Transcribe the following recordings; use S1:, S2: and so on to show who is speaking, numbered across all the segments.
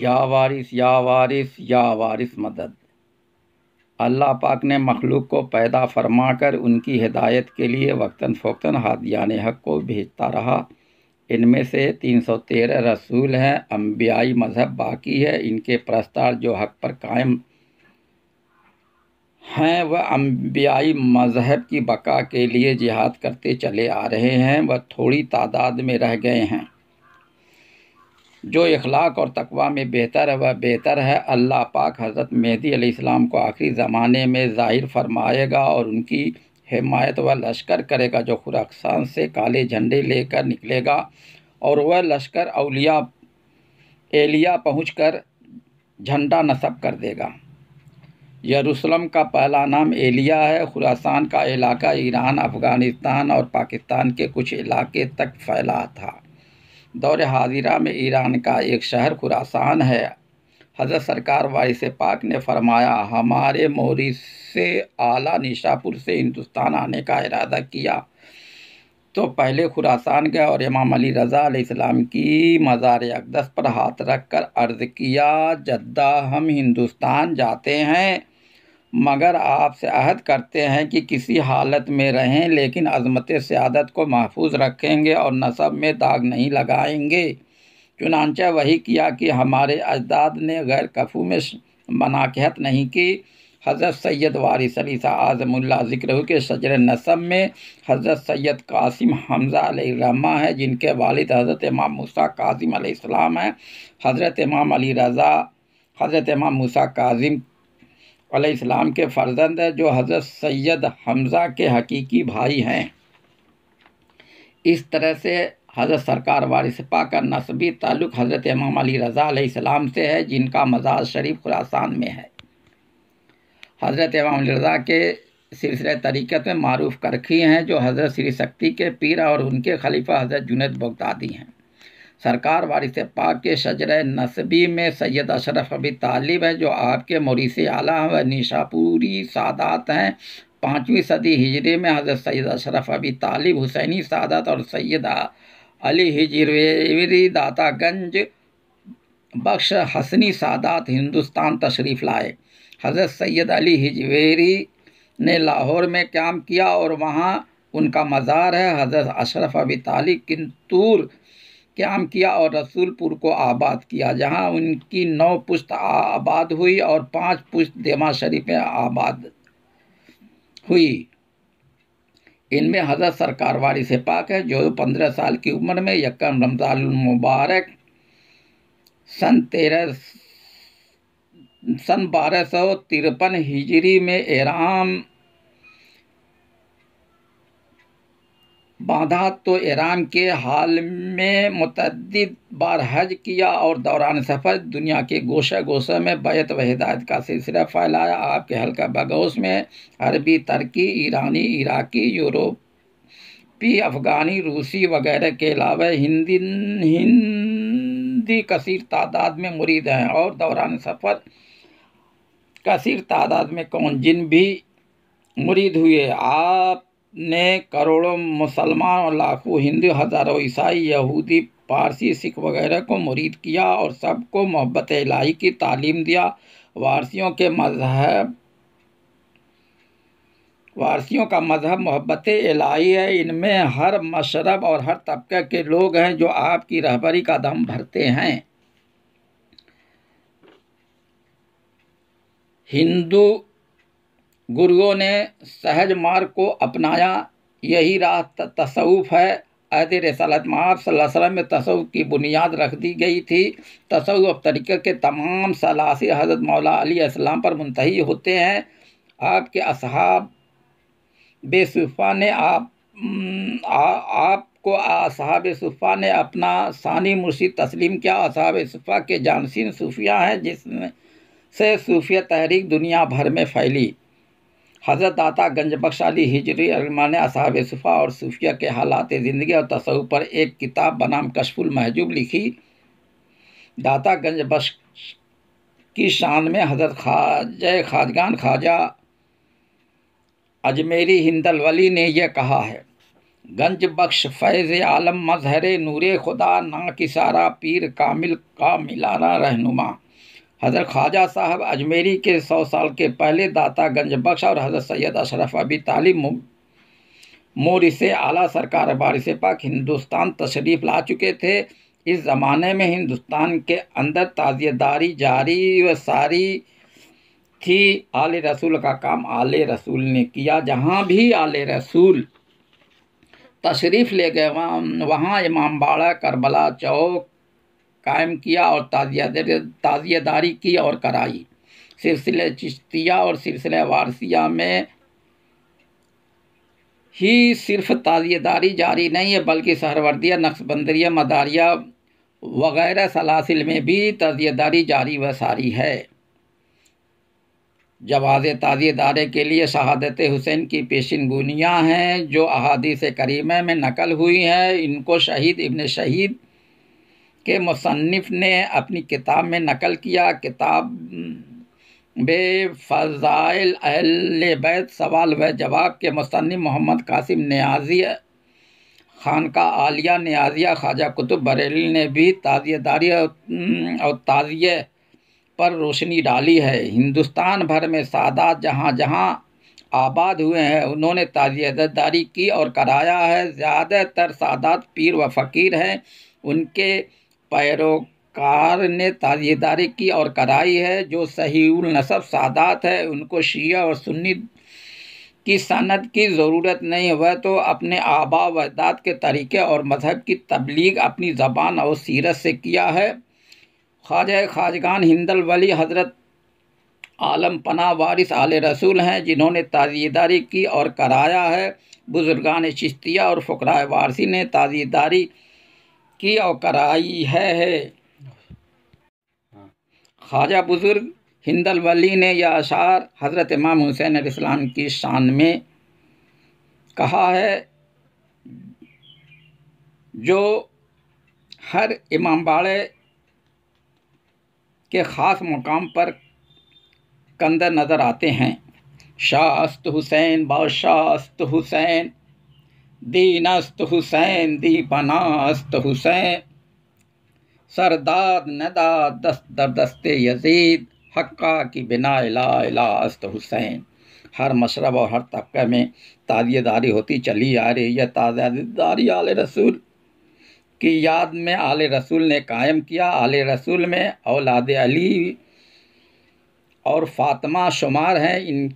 S1: या वारिस या वारिस या वारिस मदद अल्लाह पाक ने मखलूक को पैदा फरमा कर उनकी हिदायत के लिए वक्ता फ़ोक्ता हादियान हक को भेजता रहा इनमें से तीन सौ तेरह रसूल हैं अम्बियाई मज़हब बाकी है इनके प्रस्ताव जो हक पर कायम हैं वह अम्बियाई मज़हब की बका के लिए जिहाद करते चले आ रहे हैं वह थोड़ी तादाद में रह गए हैं जो इखलाक और तकवा में बेहतर है वह बेहतर है अल्लाह पाक हज़रत मेहदी आलाम को आखिरी ज़माने में ज़ाहिर फरमाएगा और उनकी हिमायत व लश्कर करेगा जो खुराकसान से काले झंडे लेकर निकलेगा और वह लश्कर अलिया एलिया पहुँच कर झंडा नसब कर देगा यरूशलम का पहला नाम एलिया है खुरासान का इलाका ईरान अफ़गानिस्तान और पाकिस्तान के कुछ इलाके तक फैला था दौर हाजिरा में ईरान का एक शहर खुरासान है हजरत सरकार से पाक ने फरमाया हमारे मोरी से आला निशापुर से हिंदुस्तान आने का इरादा किया तो पहले खुरासान गए और इमाम अली रज़ा इस्लाम की मज़ार अकदस पर हाथ रख कर अर्ज़ किया जद्दा हम हिंदुस्तान जाते हैं मगर आपसे अहद करते हैं कि किसी हालत में रहें लेकिन अज़मत सियादत को महफूज रखेंगे और नसब में दाग नहीं लगाएंगे चुनानचा वही किया कि हमारे अजदाद ने गैर कफू में मनाकहत नहीं की हज़रत सैयद वारिस अली आज़मुल्ला ज़िक्र के शजर नसब में हज़रत सैयद कासिम हमज़ा रहमा है जिनके वालिद हज़रत इमाम मूसा काजिम अलैहिस्सलाम हैं हज़रत इमाम अली रज़ा हज़रत इमाम मूसा काजिम अलैहिस्सलाम के फ़र्जंद है जो हज़रत सैयद हमज़ा के हकीकी भाई हैं इस तरह से हज़रत सरकार वारिसपा का नस्बी ताल्लुक़ हज़रत इमाम अली रज़ा अलैहिस्सलाम से है जिनका मज़ार शरीफ खुरासान में है हज़रत इमाम अली रज़ा के सिलसिले तरीक़त में मरूफ करखी हैं जो हज़रत श्री शक्ति के पीर और उनके खलीफा हज़रत जुनेद बगदादी हैं सरकार वारिस पाक के शजर नसबी में सैयद अशरफ अभी तालिब है जो आपके मोरीस आला व निशापुरी सादात हैं पाँचवीं सदी हिजरे में हज़रत सैयद अशरफ अभी तालिब हुसैनी सादात और सैयद अली दाता दातागंज बख्श हसनी सादात हिंदुस्तान तशरीफ़ लाए हज़रत सैयद अली हिजवेरी ने लाहौर में काम किया और वहाँ उनका मज़ार है हज़रत अशरफ अभी तालिब किंतूर क्याम किया और रसूलपुर को आबाद किया जहां उनकी नौ पुश्त आबाद हुई और पांच पुश्त देमा शरीफ में आबाद हुई इनमें हजरत सरकार वाली से पाक है जो पंद्रह साल की उम्र में यकम रमजान मुबारक सन तेरह सन बारह सौ तिरपन हिजरी में एराम बांधा तो ईरान के हाल में मतद बार हज किया और दौरान सफ़र दुनिया के गोशा गोशा में बैत व हिदायत का सिलसिला फैलाया आपके हल्का बगोश में अरबी तर्की ईरानी इराकी यूरोप पी अफ़गानी रूसी वगैरह के अलावा हिंदी हिंदी कसीर तादाद में मुरीद हैं और दौरान सफ़र कसीर तादाद में कौन जिन भी मुरीद हुए आप ने करोड़ों मुसलमान और लाखों हिंदू हज़ारों ईसाई यहूदी पारसी सिख वगैरह को मुरीद किया और सबको मोहब्बत इलाही की तालीम दिया वारसियों के मजहब वारसियों का मजहब मोहब्बत इलाही है इनमें हर मशरब और हर तबके के लोग हैं जो आपकी रहबरी का दम भरते हैं हिंदू गुरुओं ने सहज मार्ग को अपनाया यही राह तसव्वुफ है अहद रसालत में तसव्व की बुनियाद रख दी गई थी अब तरीक़े के तमाम सलासी हज़रत मौला अली असलाम पर मुंतही होते हैं आपके असहाब बेसुफ़ा ने आप आपको असहाब सुफ़ा ने अपना सानी मुर्शी तस्लीम किया असहाब सुफ़ा के जानसिन सूफिया हैं जिसमें से सूफिया तहरीक दुनिया भर में फैली हज़रत आता बख्शाली हिजरी अरमान असहाब सफ़ा और सूफिया के हालात ज़िंदगी और तस्वूर पर एक किताब बनाम कशफुल महजूब लिखी दाता गंज बख्श की शान में हज़रत खाज खाजगान खाजा अजमेरी हिंदल वली ने यह कहा है गंज बख्श फैज़ आलम मजहर नूर खुदा ना किसारा पीर कामिल का मिलाना रहनुमा हज़रत ख्वाजा साहब अजमेरी के सौ साल के पहले दाता गंज बख्श और हज़रत सैयद अशरफ अबी तालिब से आला सरकार बारिश पाक हिंदुस्तान तशरीफ़ ला चुके थे इस ज़माने में हिंदुस्तान के अंदर ताज़ियदारी जारी व सारी थी आले रसूल का काम आले रसूल ने किया जहाँ भी आले रसूल तशरीफ़ ले गए वहाँ वहाँ इमाम बाड़ा करबला चौक कायम किया और ताज़ियादारी की और कराई सिलसिले चिश्तिया और सिलसिले वारसिया में ही सिर्फ ताज़ियादारी जारी नहीं है बल्कि सहरवर्दिया नक्शबंदरिया मदारिया वगैरह सलासिल में भी ताज़ियादारी जारी व सारी है जवाज़ दारे के लिए शहादत हुसैन की पेशिन गुनियाँ हैं जो अहादीस करीमे में नकल हुई हैं इनको शहीद इब्ने शहीद के मुसनफ़ ने अपनी किताब में नकल किया किताब बे फ़ज़ाइल अहल बैत सवाल व जवाब के मुसनफ़ मोहम्मद कासिम न्याजी खान का आलिया न्याजिया ख्वाजा कुतुब बरेली ने भी ताज़ियदारी और ताज़िए पर रोशनी डाली है हिंदुस्तान भर में सादात जहाँ जहाँ आबाद हुए हैं उन्होंने ताज़ियदारी की और कराया है ज़्यादातर सादात पीर व फ़कीर हैं उनके पैरोकार ने ताजेदारी की और कराई है जो सही नसब सादात है उनको शिया और सुन्नी की सनत की ज़रूरत नहीं वह तो अपने आबा व अजदाद के तरीके और मज़हब की तबलीग अपनी ज़बान और सीरत से किया है ख्वाजा ख्वाजगान हिंदल वली हज़रत आलम पना वारिस आल रसूल हैं जिन्होंने ताज़ीदारी की और कराया है बुज़ुर्गान चिश्तिया और फ़करा वारसी ने ताज़ीदारी की औकराई है, है। ख्वाजा बुज़ुर्ग हिंदल वली ने यह अशार हज़रत इमाम हुसैन इस्लाम की शान में कहा है जो हर इमाम बाड़े के ख़ास मुकाम पर कंदर नज़र आते हैं शास्त हुसैन बाशास्त हुसैन दीनस्त हुसैन दीपनास्त हुसैन सरदाद नदा दस्त दर यजीद हक्का की बिना इला इलास्त हुसैन हर मशरब और हर तबके में ताज़ेदारी होती चली आ रही है ताज़ेदारी आल रसूल की याद में आल रसूल ने कायम किया आल रसूल में औलाद अली और फातमा शुमार हैं इन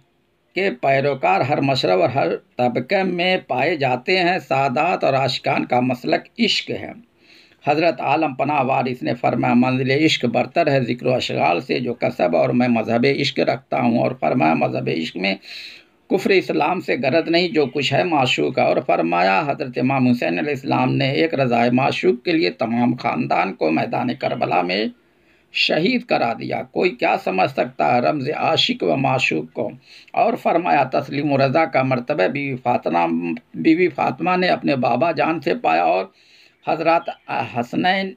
S1: के पैरोकार हर मशरब और हर तबके में पाए जाते हैं सादात और आशकान का मसलक इश्क है हज़रत आलम पना वारिस ने फरमा मंजिल इश्क बरतर है ज़िक्र अशगाल से जो कसब और मैं मजहब इश्क रखता हूँ और फरमाया मजहब इश्क में कुफर इस्लाम से गरज नहीं जो कुछ है माशूक का और फरमाया हज़रत इमाम हुसैन इस्लाम ने एक रज़ाए माशूक के लिए तमाम ख़ानदान को मैदान करबला में शहीद करा दिया कोई क्या समझ सकता है रमज आशिक व माशूक को और फरमाया तस्लीम रज़ा का मरतब बीवी फातमा बीवी फातमा ने अपने बाबा जान से पाया और हजरत हसनैन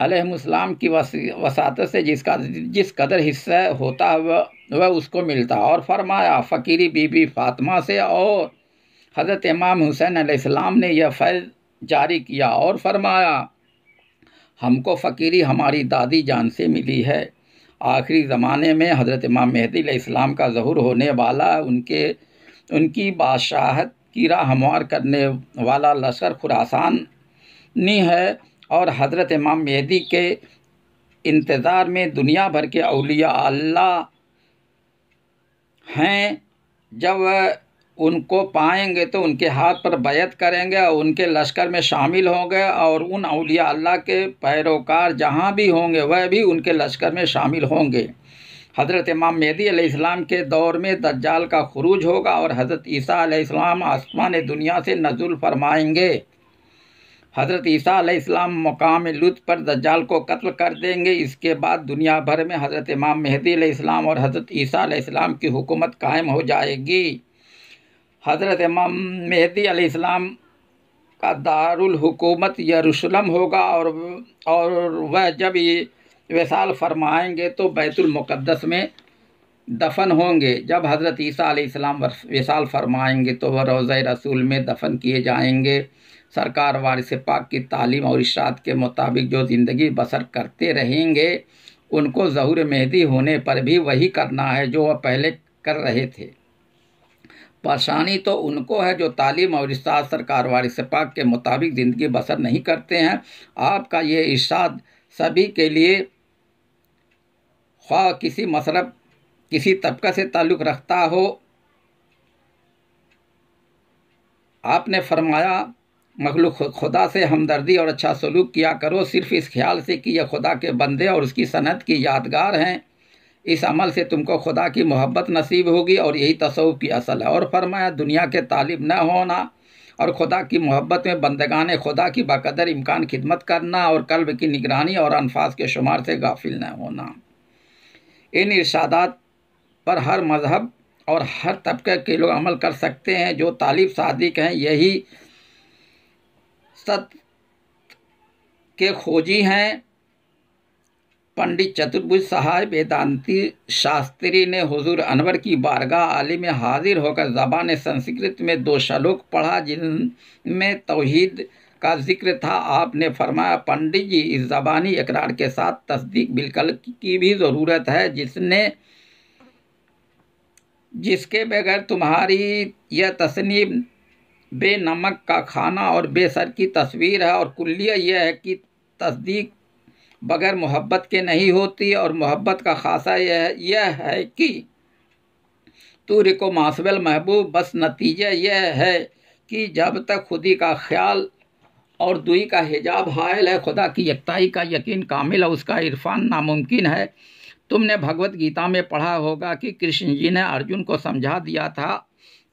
S1: अलहमसलाम की वसात से जिसका जिस कदर हिस्सा होता वह वह उसको मिलता और फरमाया फ़कीरी बीबी फातमा से और हज़रत इमाम हुसैन अलैहिस्सलाम ने यह फैज़ जारी किया और फरमाया हमको फ़कीरी हमारी दादी जान से मिली है आखिरी ज़माने में हज़रत इमाम मेहदी इस्लाम का ज़हूर होने वाला उनके उनकी बादशाहत की राह हमवार करने वाला लश्कर खुरासानी है और हज़रत इमाम मेहदी के इंतज़ार में दुनिया भर के अलिया अल्लाह हैं जब उनको पाएंगे तो उनके हाथ पर बैत करेंगे और उनके लश्कर में शामिल होंगे और उन अलिया अल्लाह के पैरोकार जहाँ भी होंगे वह भी उनके लश्कर में शामिल होंगे हज़रत इमाम मेदी आलाम के दौर में दज्जाल का खरूज होगा और हज़रत ईसा आसमान दुनिया से नजुल फरमाएंगे हज़रत ईसा मकाम लुत्फ पर दज्जाल को कत्ल कर देंगे इसके बाद दुनिया भर में हज़रत इमाम मेहदी अलैहिस्सलाम और हज़रत ईसा की हुकूमत कायम हो जाएगी हज़रत इमाम मेहदी अलैहिस्सलाम का दारुल हुकूमत यरूशलम होगा और और वह जब ये विसाल फरमाएंगे तो बैतुल मुक़द्दस में दफन होंगे जब हज़रत ईसा अलैहिस्सलाम विसाल फरमाएंगे तो वह रोज़ रसूल में दफन किए जाएंगे सरकार वारिस पाक की तालीम और इशात के मुताबिक जो ज़िंदगी बसर करते रहेंगे उनको ज़हूर मेहदी होने पर भी वही करना है जो वह पहले कर रहे थे परेशानी तो उनको है जो तालीम और इसाद सरकार वाली सपाक के मुताबिक ज़िंदगी बसर नहीं करते हैं आपका ये इर्शाद सभी के लिए ख्वा किसी मशरब किसी तबका से ताल्लुक़ रखता हो आपने फरमाया मखलूक खुदा से हमदर्दी और अच्छा सलूक किया करो सिर्फ इस ख्याल से कि यह खुदा के बंदे और उसकी सनत की यादगार हैं इस अमल से तुमको खुदा की मोहब्बत नसीब होगी और यही तसव की असल है और फरमाया दुनिया के तालिब न होना और खुदा की मोहब्बत में बंदगाने खुदा की बाकदर इम्कान खिदमत करना और कल्ब की निगरानी और अनफाज के शुमार से गाफिल न होना इन इर्शादात पर हर मजहब और हर तबके के लोग अमल कर सकते हैं जो तालिब सादिक हैं यही सत के खोजी हैं पंडित चतुर्भुज सहाय वेदांति शास्त्री ने हुजूर अनवर की बारगाह आली में हाजिर होकर जबान संस्कृत में दो श्लोक पढ़ा जिनमें तोहहीद का जिक्र था आपने फरमाया पंडित जी इस जबानी इकरार के साथ तस्दीक बिलकल की भी ज़रूरत है जिसने जिसके बगैर तुम्हारी यह तस्नीम बेनमक का खाना और बेसर की तस्वीर है और कुल्लिया यह है कि तस्दीक बगैर मोहब्बत के नहीं होती और मोहब्बत का खासा यह यह है कि तूर को मासबल महबूब बस नतीजा यह है कि जब तक खुदी का ख्याल और दुई का हिजाब हायल है खुदा की यकताई का यकीन कामिल है उसका इरफान नामुमकिन है तुमने भगवत गीता में पढ़ा होगा कि कृष्ण जी ने अर्जुन को समझा दिया था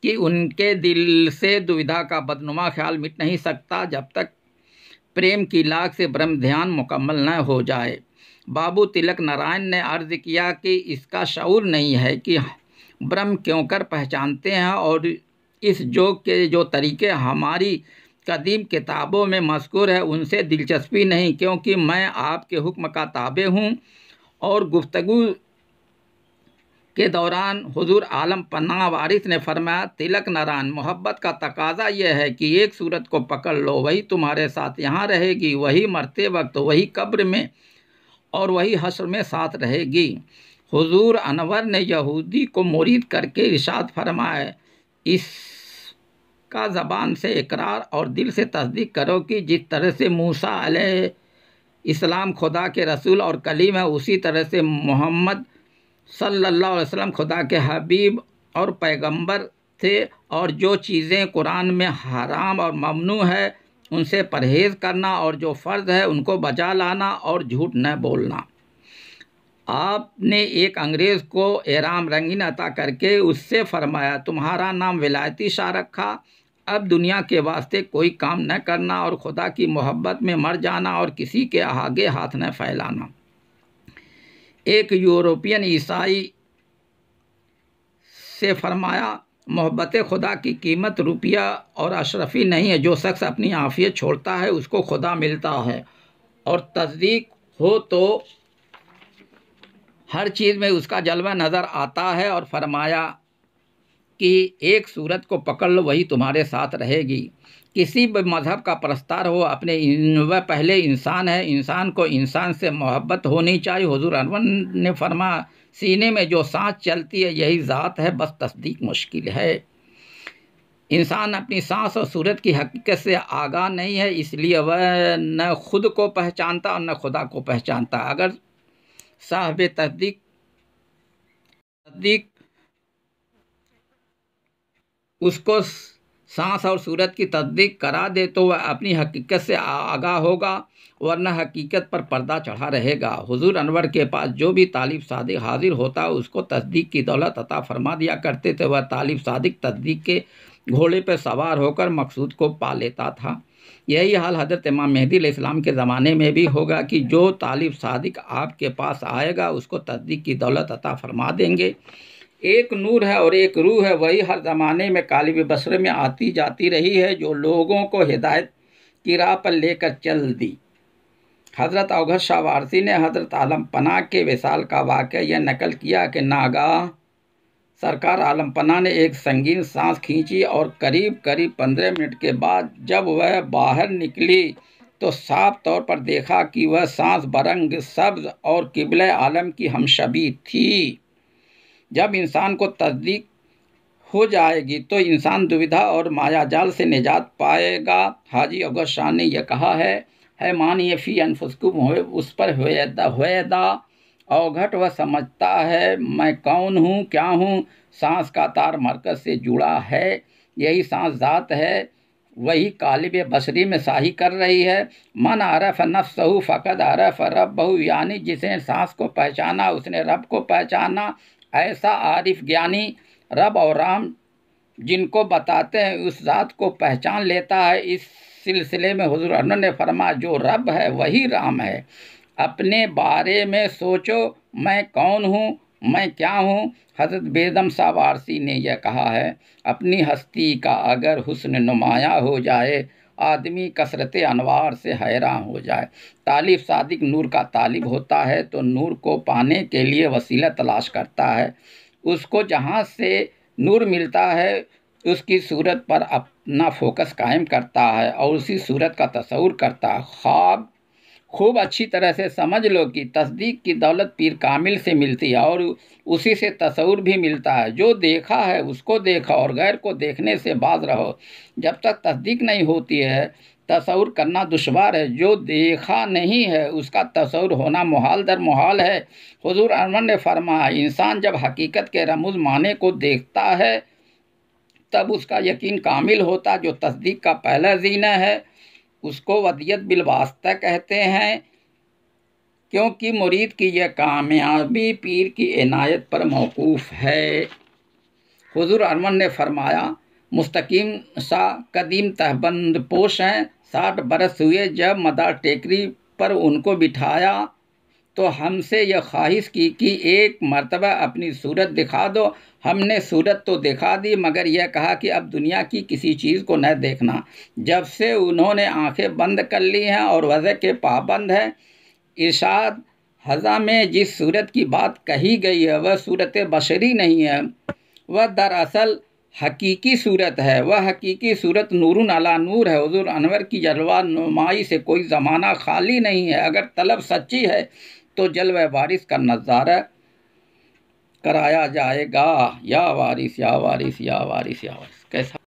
S1: कि उनके दिल से दुविधा का बदनुमा ख्याल मिट नहीं सकता जब तक प्रेम की लाग से ब्रह्म ध्यान मुकम्मल न हो जाए बाबू तिलक नारायण ने अर्ज किया कि इसका शौर नहीं है कि ब्रह्म क्यों कर पहचानते हैं और इस जोग के जो तरीके हमारी कदीम किताबों में मशहूर है उनसे दिलचस्पी नहीं क्योंकि मैं आपके हुक्म का ताबे हूँ और गुफ्तगु के दौरान हुजूर आलम पन्ना वारिस ने फरमाया तिलक नारान मोहब्बत का तकाजा यह है कि एक सूरत को पकड़ लो वही तुम्हारे साथ यहाँ रहेगी वही मरते वक्त वही कब्र में और वही हसर में साथ रहेगी हुजूर अनवर ने यहूदी को मुरीद करके इशाद फरमाए इस का ज़बान से इकरार और दिल से तस्दीक करो कि जिस तरह से मूसा इस्लाम खुदा के रसूल और कलीम है उसी तरह से मोहम्मद सल्लल्लाहु अलैहि वसल्लम खुदा के हबीब और पैगंबर थे और जो चीज़ें कुरान में हराम और ममनू है उनसे परहेज़ करना और जो फ़र्ज़ है उनको बचा लाना और झूठ न बोलना आपने एक अंग्रेज़ को एराम रंगीन अता करके उससे फरमाया तुम्हारा नाम विलायती शाह रखा अब दुनिया के वास्ते कोई काम न करना और खुदा की मोहब्बत में मर जाना और किसी के आगे हाथ न फैलाना एक यूरोपियन ईसाई से फरमाया मोहब्बत खुदा की कीमत रुपया और अशरफी नहीं है जो शख्स अपनी आफियत छोड़ता है उसको खुदा मिलता है और तस्दीक हो तो हर चीज़ में उसका जलवा नज़र आता है और फरमाया कि एक सूरत को पकड़ लो वही तुम्हारे साथ रहेगी किसी भी मज़हब का प्रस्तार हो अपने वह पहले इंसान है इंसान को इंसान से मोहब्बत होनी चाहिए हुजूर अनवन ने फरमा सीने में जो सांस चलती है यही ज़ात है बस तस्दीक मुश्किल है इंसान अपनी सांस और सूरत की हकीकत से आगाह नहीं है इसलिए वह न खुद को पहचानता और न खुदा को पहचानता अगर साहब तस्दीक तस्दीक उसको सांस और सूरत की तस्दीक करा दे तो वह अपनी हकीकत से आगाह होगा वरना हकीकत पर पर्दा चढ़ा रहेगा हुजूर अनवर के पास जो भी तालिब सादिक हाजिर होता उसको तस्दीक की दौलत अता फरमा दिया करते थे वह तालिब सादिक तस्दीक के घोड़े पर सवार होकर मकसूद को पा लेता था यही हाल हजरत इमाम मेहदी इस्लाम के ज़माने में भी होगा कि जो तालिब सादिक आपके पास आएगा उसको तस्दीक की दौलत अता फरमा देंगे एक नूर है और एक रूह है वही हर ज़माने में कालिब बसर में आती जाती रही है जो लोगों को हिदायत की राह पर लेकर चल दी हज़रत अवघर शाह वारसी ने हज़रत आलम पना के विसाल का वाक़ यह नकल किया कि नागा सरकार आलम पना ने एक संगीन सांस खींची और करीब करीब पंद्रह मिनट के बाद जब वह बाहर निकली तो साफ तौर पर देखा कि वह सांस बरंग सब्ज और किबले आलम की हमशबी थी जब इंसान को तस्दीक हो जाएगी तो इंसान दुविधा और माया जाल से निजात पाएगा हाजी अगर शाह ने यह कहा है है मानिए फी अनफुसकुम हो उस पर हुएदा होदा अवघट वह समझता है मैं कौन हूँ क्या हूँ सांस का तार मरकज से जुड़ा है यही सांस ज़ात है वही कालिब बसरी में शाही कर रही है मन आरफ नफ्सहू फ़कद आरफ रब बहु यानी जिसने सांस को पहचाना उसने रब को पहचाना ऐसा आरिफ ज्ञानी रब और राम जिनको बताते हैं उस ज़ात को पहचान लेता है इस सिलसिले में हजूर अन ने फरमा जो रब है वही राम है अपने बारे में सोचो मैं कौन हूँ मैं क्या हूँ हजरत बेदम शाह वारसी ने यह कहा है अपनी हस्ती का अगर हुस्न नुमाया हो जाए आदमी कसरत अनवार से हैरान हो जाए तालिब सादिक नूर का तालिब होता है तो नूर को पाने के लिए वसीला तलाश करता है उसको जहाँ से नूर मिलता है उसकी सूरत पर अपना फोकस कायम करता है और उसी सूरत का तस्वूर करता है ख्वाब खूब अच्छी तरह से समझ लो कि तस्दीक की दौलत पीर कामिल से मिलती है और उसी से तस्वूर भी मिलता है जो देखा है उसको देखा और गैर को देखने से बाज रहो जब तक तस्दीक नहीं होती है तस्वूर करना दुशवार है जो देखा नहीं है उसका तस्वूर होना मुहाल दर मुहाल है हजूर अरमन ने फरमाया इंसान जब हकीकत के रमूज माने को देखता है तब उसका यकीन कामिल होता जो तस्दीक का पहला जीना है उसको वदियत बिलवास्ता कहते हैं क्योंकि मुरीद की यह कामयाबी पीर की इनायत पर मौकूफ़ है हजूर अरमन ने फरमाया मुस्तकीम शाह कदीम तहबंद पोश हैं साठ बरस हुए जब मदार टेकरी पर उनको बिठाया तो हमसे यह ख्वाहिश की कि एक मरतबा अपनी सूरत दिखा दो हमने सूरत तो दिखा दी मगर यह कहा कि अब दुनिया की किसी चीज़ को न देखना जब से उन्होंने आंखें बंद कर ली हैं और वज़ह के पाबंद है इर्शाद हज़ा में जिस सूरत की बात कही गई है वह सूरत बशरी नहीं है वह दरअसल हकीकी सूरत है वह हकीकी सूरत नूर अला नूर है हजूर अनवर की जलवा नुमाई से कोई ज़माना खाली नहीं है अगर तलब सच्ची है तो जल व बारिश का नज़ारा कराया जाएगा या वारिस या वारिस या वारिस या वारिस कैसा